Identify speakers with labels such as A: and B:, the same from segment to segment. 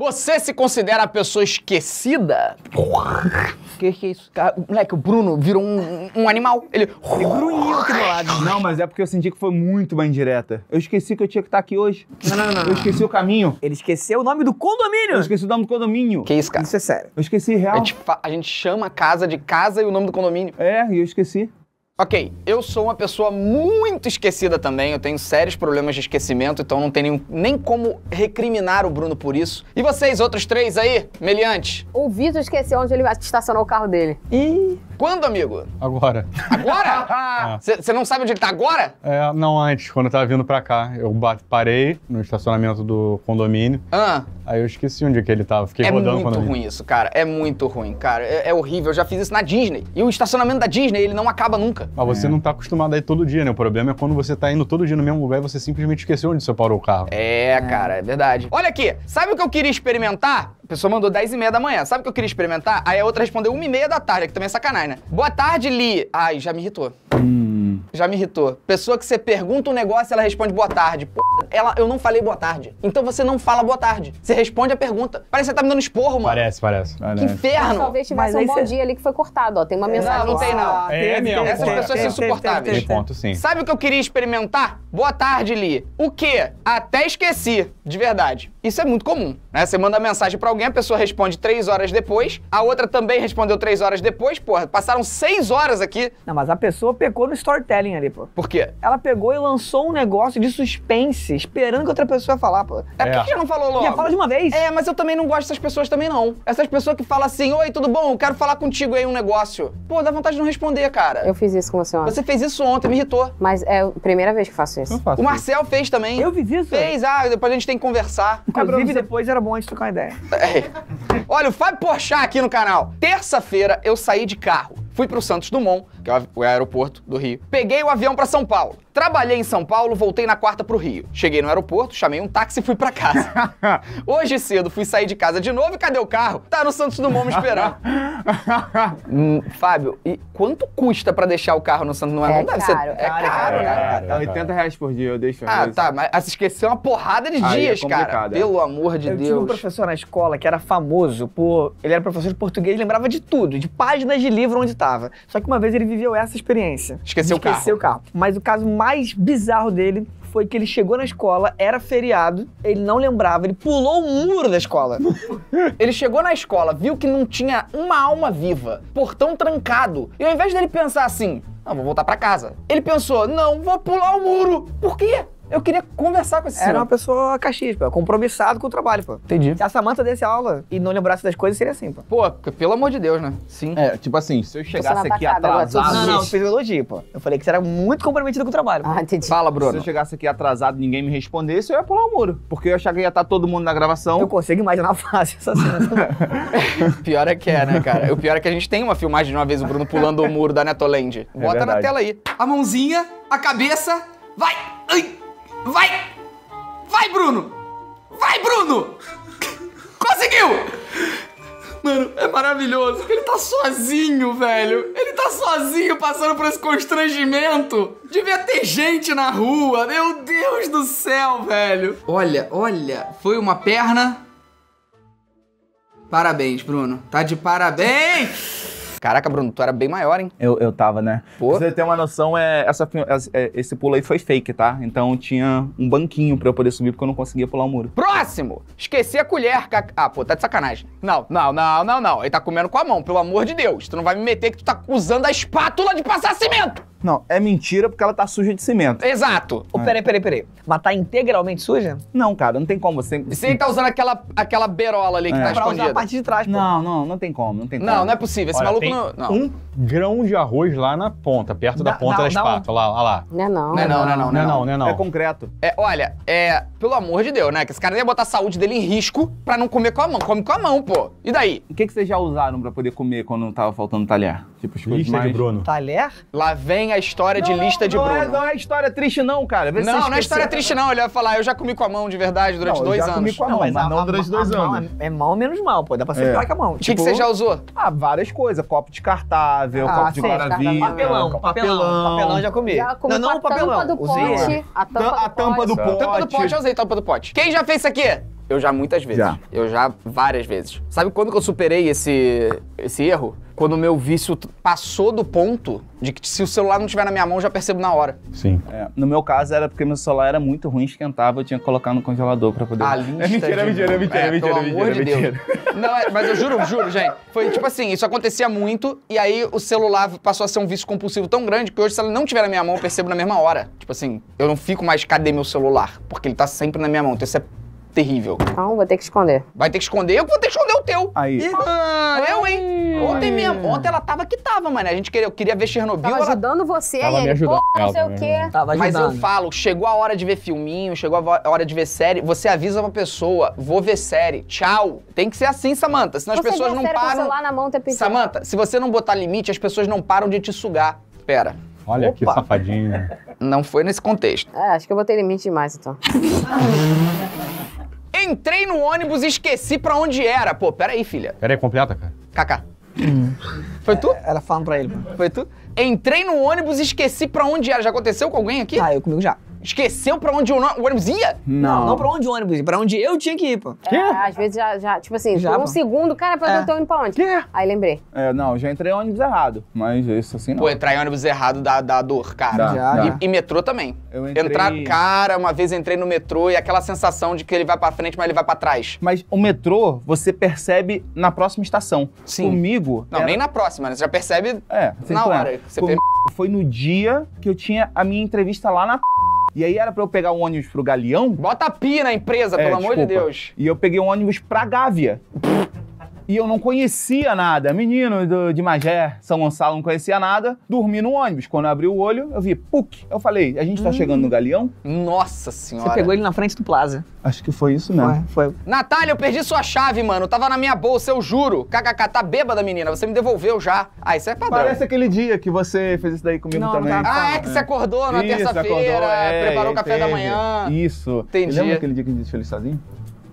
A: Você se considera a pessoa esquecida? Que que é isso? Cara, moleque,
B: o Bruno virou um, um animal. Ele, ele grunhiu aqui do lado. Não, mas é porque eu senti que foi muito uma indireta. Eu esqueci que eu tinha que estar tá aqui hoje. Não, não, não. Eu esqueci o caminho. Ele esqueceu o nome do condomínio. Eu esqueci o nome do condomínio. Que isso, cara? Isso é sério. Eu esqueci real. A gente, a gente chama a casa de casa e o nome do condomínio. É, e eu esqueci.
A: Ok, eu sou uma pessoa muito esquecida também, eu tenho sérios problemas de esquecimento, então não tem nem, nem como recriminar o Bruno por isso. E vocês, outros três aí, meliantes? O Vitor esqueceu onde ele estacionou o carro dele. Ih, quando, amigo? Agora. Agora? É. Você não sabe onde ele tá agora?
B: É, não, antes, quando eu tava vindo pra cá. Eu parei no estacionamento do condomínio. Ah. Aí eu esqueci onde é que ele tava. Fiquei é rodando o condomínio. É muito ruim
A: isso, cara. É muito ruim, cara. É, é, horrível. Eu já fiz isso na Disney. E o estacionamento da Disney, ele não acaba nunca. Mas você é. não
B: tá acostumado aí todo dia, né? O problema é quando você tá indo todo dia no mesmo lugar e você simplesmente esqueceu onde você parou o carro.
A: É, cara, é verdade. Olha aqui, sabe o que eu queria experimentar? A pessoa mandou 10 e meia da manhã. Sabe o que eu queria experimentar? Aí a outra respondeu 1 e meia da tarde, que também é sacanagem, né? Boa tarde, Li. Ai, já me irritou. Hum. Já me irritou. Pessoa que você pergunta um negócio, ela responde boa tarde. Pô, ela, eu não falei boa tarde. Então você não fala boa tarde. Você responde a pergunta. Parece que você tá me dando esporro, mano.
B: Parece, parece. Ah, que né? inferno. Mas talvez tivesse um bom você... dia ali que foi cortado, ó. Tem uma
A: mensagem. Não, não tem não. É, é mesmo. Essas pessoas são insuportáveis. Sabe o que eu queria experimentar? Boa tarde, Li. O quê? Até esqueci. De verdade. Isso é muito comum, né? Você manda mensagem para alguém, a pessoa responde três horas depois, a outra também respondeu três horas depois, porra, passaram seis horas aqui. Não, mas a pessoa pecou no storytelling storytelling ali, pô. Por quê? Ela pegou e lançou um negócio de suspense, esperando que outra pessoa ia falar, pô. É, é. por que ela não falou logo? Já fala de uma vez. É, mas eu também não gosto dessas pessoas também, não. Essas pessoas que falam assim, oi, tudo bom? Eu quero falar contigo aí um negócio. Pô, dá vontade de não responder, cara. Eu fiz isso com você ontem. Você fez isso ontem, me irritou. Mas é a primeira vez que faço isso.
B: Eu faço o Marcel
A: isso. fez também. Eu fiz isso? Fez, ah, depois a gente tem que conversar. Inclusive, depois era bom a gente trocar uma ideia. É. Olha, o Fábio Porchat aqui no canal. Terça-feira eu saí de carro. Fui pro Santos Dumont que é o aeroporto do Rio. Peguei o avião para São Paulo. Trabalhei em São Paulo, voltei na quarta pro Rio. Cheguei no aeroporto, chamei um táxi e fui para casa. Hoje cedo fui sair de casa de novo e cadê o carro? Tá no Santos Dumont me esperando. hum, Fábio, e quanto custa para deixar o carro no Santos Dumont? É, não deve caro, ser... É, é caro, caro, é né? É
B: 80 reais por dia, eu deixo. Ah, tá, mas ah, esqueceu uma porrada de Aí é dias, é cara. Pelo amor de eu Deus. Eu tive um
A: professor na escola que era famoso por... Ele era professor de português, lembrava de tudo, de páginas de livro onde estava. Só que uma vez ele viveu essa experiência. Esqueceu o carro. Esqueceu o carro. Mas o caso mais bizarro dele foi que ele chegou na escola, era feriado, ele não lembrava, ele pulou o muro da escola. ele chegou na escola, viu que não tinha uma alma viva, portão trancado. E ao invés dele pensar assim, não, ah, vou voltar para casa, ele pensou, não, vou pular o muro. Por quê? Eu queria conversar com esse Era uma pessoa cachispa, compromissado com o trabalho, pô. Entendi. Se a Samanta desse aula e não lembrasse das coisas, seria assim, pô. Pô, pelo amor de Deus, né? Sim. É, tipo assim, se eu chegasse aqui atrasado. Agora, não, não, eu fiz
B: elogio, pô. Eu falei que você era muito comprometido com o trabalho. Pô. Ah, entendi. Fala, Bruno. Se eu chegasse aqui atrasado e ninguém me respondesse, eu ia pular o muro. Porque eu achava que ia estar todo mundo na gravação. Eu consigo imaginar fácil essa cena. pior é que é, né, cara? O pior é que a gente tem uma filmagem de uma vez o Bruno
A: pulando o muro da Netoland. É Bota é na tela aí. A mãozinha, a cabeça, vai! Ai! Vai! Vai, Bruno! Vai, Bruno! Conseguiu! Mano, é maravilhoso. Ele tá sozinho, velho. Ele tá sozinho passando por esse constrangimento. Devia ter gente na rua. Meu Deus do céu, velho. Olha, olha. Foi uma perna. Parabéns, Bruno. Tá de parabéns! Caraca, Bruno, tu era bem maior, hein?
B: Eu, eu tava, né? Pô. Pra você ter uma noção, é, essa, é, esse pulo aí foi fake, tá? Então tinha um banquinho pra eu poder subir, porque eu não conseguia pular o muro. Próximo!
A: Esqueci a colher. Ah, pô, tá de sacanagem. Não, não, não, não, não. Ele tá comendo com a mão, pelo amor de Deus. Tu não vai me meter que tu tá
B: usando a espátula de
A: passar cimento!
B: Não, é mentira porque ela tá suja de cimento. Exato. É. Oh, peraí, peraí,
A: peraí. Mas tá integralmente suja? Não, cara, não tem como você. Você tá usando aquela, aquela berola ali que é. tá pra Usar a parte de trás, pô. Não, não, não tem como, não tem como. Não, não é possível. Esse Olha, maluco não, não. Um
B: grão de arroz lá na ponta, perto da, da ponta da, da espátula. Um... Lá, lá. Não
A: é não. Não é não, não é não. Não é, é não, não é não. É concreto. É, olha, é. Pelo amor de Deus, né? Que esse cara ia botar a saúde dele em risco pra não comer
B: com a mão. Come com a mão, pô. E daí? O que, que vocês já usaram pra poder comer quando tava faltando talher? Tipo, as lista mais... de Bruno. Talher? Lá vem a história não, de lista de Bruno. Não é, não é história triste não, cara. Vê não, não é história triste não. Ele vai falar, eu já
A: comi com a mão de verdade durante não, dois eu já anos. comi com a mão, não, mas, mas a, não durante a, dois a, anos. é mal menos mal, pô. Dá pra ser é. com a mão. O tipo, que, você tipo, já usou? Ah, várias coisas. Copo descartável, ah, copo de guaravita. Papelão, papelão, papelão. Papelão já comi. Já comi não, não, o papelão. Usei. A tampa do pote. A tampa do pote. Eu usei tampa do pote. Quem já fez isso aqui? Eu já muitas vezes. Já. Eu já várias vezes. Sabe quando que eu superei esse, esse erro? Quando o meu vício passou
B: do ponto de que se o celular não estiver na minha mão, eu já percebo na hora. Sim. É, no meu caso era porque meu celular era muito ruim, esquentava, eu tinha que colocar no congelador pra poder. Ah, é mentira, mentira, é mentira, é, mentira, é é, pelo mentira, amor mentira, de mentira.
A: Deus. Não, é, mas eu juro, juro, gente. Foi tipo assim, isso acontecia muito e aí o celular passou a ser um vício compulsivo tão grande que hoje se ele não estiver na minha mão, eu percebo na mesma hora. Tipo assim, eu não fico mais cadê meu celular, porque ele tá sempre na minha mão. Então isso é terrível. Então, vou ter que esconder. Vai ter que esconder? Eu vou ter que esconder o teu. Aí. E, eu, hein? Ontem mesmo. Ontem ela tava que tava, mano. A gente queria, eu queria ver Chernobyl. Tava ela... ajudando você tava e ele, ajudando. pô, não sei o quê. Tava ajudando. Mas eu falo, chegou a hora de ver filminho, chegou a hora de ver série. Você avisa uma pessoa, vou ver série, tchau. Tem que ser assim, Samanta. Senão você as pessoas não param... Com o lá na mão, tá Samanta, se você não botar limite, as pessoas não param de te sugar. Pera. Olha Opa. que safadinho. Não foi nesse contexto. É, acho que eu botei limite demais, então. Entrei no ônibus e esqueci pra onde era. Pô, pera aí, filha.
B: Pera aí, é completa, cara.
A: Kaká. Hum. Foi tu? É, falando pra ele. Mano. Foi tu? Entrei no ônibus e esqueci pra onde era. Já aconteceu com alguém aqui? Ah, eu comigo já esqueceu pra onde o, ônibus ia? Não. Não, não pra onde o ônibus ia, pra onde eu tinha que ir, pô. É, às
B: vezes já, já tipo assim, já, por um pô. segundo, cara, pra é. eu tô indo pra onde? Quê? Aí lembrei. É, não, já entrei em ônibus errado, mas isso assim não. Pô, entrar em ônibus errado dá, dá dor, cara. Dá, já. E, e, metrô também. Eu entrei... Entrar,
A: cara, uma vez entrei no metrô e aquela sensação de que ele vai pra frente, mas ele vai pra trás.
B: Mas o metrô, você percebe na próxima estação. Sim. Comigo... Não, era... nem na próxima, né? Você já percebe é, na é. hora. Você Com... Foi no dia que eu tinha a minha entrevista lá na e aí era pra eu pegar um ônibus pro Galeão. Bota pi na empresa, é, pelo amor de Deus. E eu peguei um ônibus pra Gávea e eu não conhecia nada. Menino do, de Magé, São Gonçalo, não conhecia nada. Dormi no ônibus. Quando eu abri o olho, eu vi PUC. Eu falei, a gente tá hum. chegando no Galeão? Nossa senhora. Você pegou ele na frente do Plaza. Acho que foi isso mesmo. Foi, foi.
A: Natália, eu perdi sua chave, mano. Tava na minha bolsa, eu juro. KKK, tá bêbada, menina. Você me devolveu já. Ah, isso é padrão. Parece
B: aquele dia que você fez isso daí comigo não, também. Não ah, é que você acordou na terça-feira, é, preparou o café da manhã. Isso. Entendi. Lembra aquele dia que a gente fez sozinho?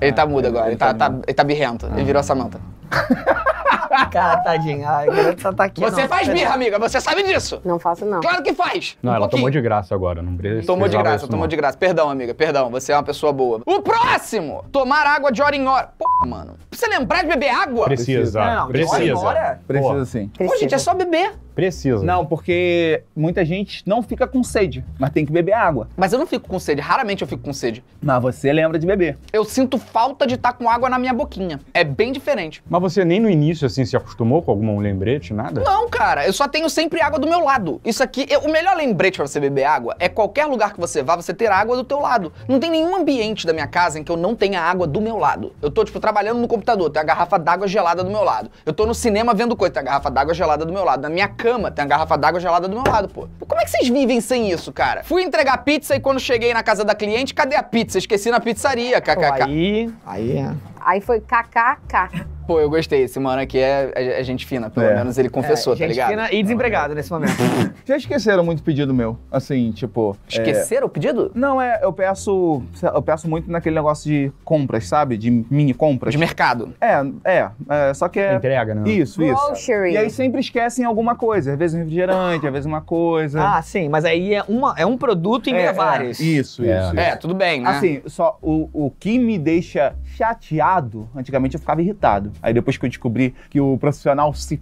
B: Ele tá ah, mudo é, agora, ele, ele tá, tá, tá ele tá
A: birrento. Ah. Ele virou a Samanta. Cara, tadinha. Ai, garota só tá aqui. Você não, faz birra, amiga. Você sabe disso. Não faço, não. Claro que faz. Não, um ela pouquinho. tomou de
B: graça agora. Não precisa. Tomou de graça, tomou não. de
A: graça. Perdão, amiga. Perdão. Você é uma pessoa boa. O próximo! Tomar água de hora em hora. Porra,
B: mano. Precisa lembrar de beber água? Precisa. Precisa. Não, não, precisa. De hora em hora? Precisa sim. Pô, gente, é só beber. Precisa. Não, porque muita gente não fica com sede, mas tem que beber água. Mas eu não fico com sede, raramente eu fico com sede. Mas você lembra de beber. Eu sinto falta de estar tá com água na minha boquinha.
A: É bem diferente.
B: Mas você nem no início, assim, se acostumou com algum lembrete, nada? Não,
A: cara. Eu só tenho sempre água do meu lado. Isso aqui, é o melhor lembrete para você beber água é qualquer lugar que você vá, você ter água do teu lado. Não tem nenhum ambiente da minha casa em que eu não tenha água do meu lado. Eu tô, tipo, trabalhando no computador, tem a garrafa d'água gelada do meu lado. Eu tô no cinema vendo coisa, tem a garrafa d'água gelada do meu lado. Na minha cama. Tem uma garrafa d'água gelada do meu lado, pô. Como é que vocês vivem sem isso, cara? Fui entregar pizza e quando cheguei na casa da cliente, cadê a pizza? Esqueci na pizzaria, kkk. aí... Aí é. Aí foi kkk. Pô, eu gostei. Esse mano aqui é, é, é gente fina, pelo É. menos ele é, confessou, tá gente ligado? fina e
B: desempregado é. nesse momento. Já esqueceram muito pedido meu. Assim, tipo. é, Esqueceram o pedido? Não, é, eu peço. Eu peço muito naquele negócio de compras, sabe? De mini compras. De mercado. É, é, é, Só que é. Entrega, né? Isso, isso. Grocery. E aí sempre esquecem alguma coisa. Às vezes um refrigerante, às vezes uma coisa. Ah, sim, mas aí é, uma, é um produto em é, é, vários. é, Isso, isso. É. isso. É, tudo bem, né? Assim, só o, o que me deixa chateado, antigamente eu ficava irritado. Aí depois que eu descobri que o profissional se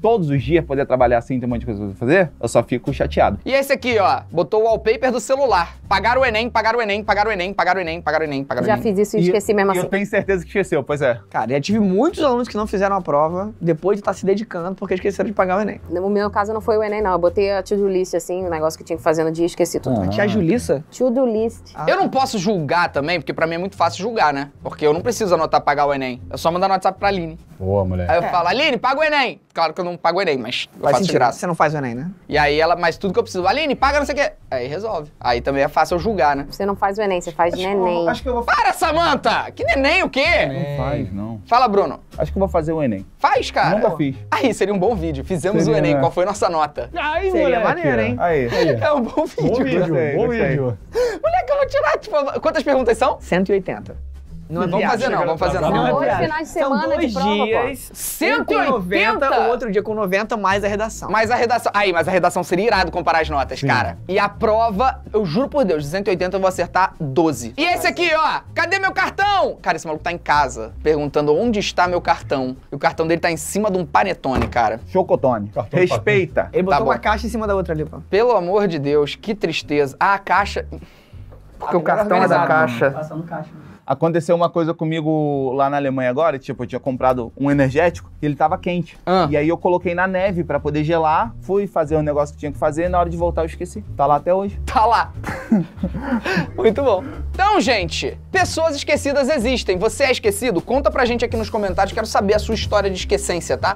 B: todos os dias poder trabalhar assim, ter um monte de coisa pra fazer, eu só fico chateado.
A: E esse aqui, ó, botou o wallpaper do celular. Pagar o Enem, pagar o Enem, pagar o Enem, pagar o Enem, pagar o Enem, pagar o Enem. Já fiz isso e esqueci mesmo assim. eu
B: tenho certeza que esqueceu, pois
A: é. Cara, já tive muitos alunos que não fizeram a prova depois de estar tá se dedicando porque esqueceram de pagar o Enem. No meu caso não foi o Enem, não. Eu botei a to-do list, assim, o negócio que tinha que fazer no dia e esqueci tudo. Ah. Tia Julissa? To-do list. Ah. Eu não posso julgar também, porque pra mim é muito fácil julgar, né? Porque eu não preciso anotar pagar o Enem. É só mandar no WhatsApp pra Aline. Boa, mulher. Aí eu é. falo, Aline, paga o Enem. Claro que eu não pago o Enem, mas. Faz sentido. Graça. Você não faz o Enem, né? E aí ela, mas tudo que eu preciso, Aline, paga não sei o quê. Aí resolve. Aí também é fácil eu julgar, né? Você não faz o Enem, você faz acho neném. Eu, acho que eu vou... Para, Samanta! Que neném o quê? Não faz, não. Fala, Bruno. Acho que eu vou fazer o Enem. Faz, cara. Nunca fiz. Aí, seria um bom vídeo. Fizemos seria, o Enem, né? qual foi a nossa nota? Aí, seria moleque. maneiro, hein? Aí. aí. É um bom vídeo. Bom vídeo, bom vídeo. Moleque, eu vou tirar, tipo, quantas perguntas são? 180.
B: Não é vamos fazer não, vamos fazer não. dois finais de semana São dois de prova, dias, pô. 180? o
A: outro dia com 90, mais a redação. Mas a redação... Aí, mas a redação seria irado comparar as notas, Sim. cara. E a prova, eu juro por Deus, de 180 eu vou acertar 12. E esse aqui, ó, cadê meu cartão? Cara, esse maluco tá em casa, perguntando onde está meu cartão. E o cartão dele tá em cima de um panetone, cara. Chocotone. Cartão Respeita. Ele tá botou tá uma caixa em cima da outra ali, pô. Pelo amor de Deus, que tristeza. Ah, a caixa... Porque a o cartão é da caixa. Passando caixa.
B: Aconteceu uma coisa comigo lá na Alemanha agora, tipo, eu tinha comprado um energético e ele tava quente. Ah. E aí eu coloquei na neve para poder gelar, fui fazer o um negócio que tinha que fazer, e na hora de voltar eu esqueci. Tá lá até hoje.
A: Tá lá. Muito bom. Então, gente, pessoas esquecidas existem. Você é esquecido? Conta pra gente aqui nos comentários, quero saber a sua história de esquecência, tá?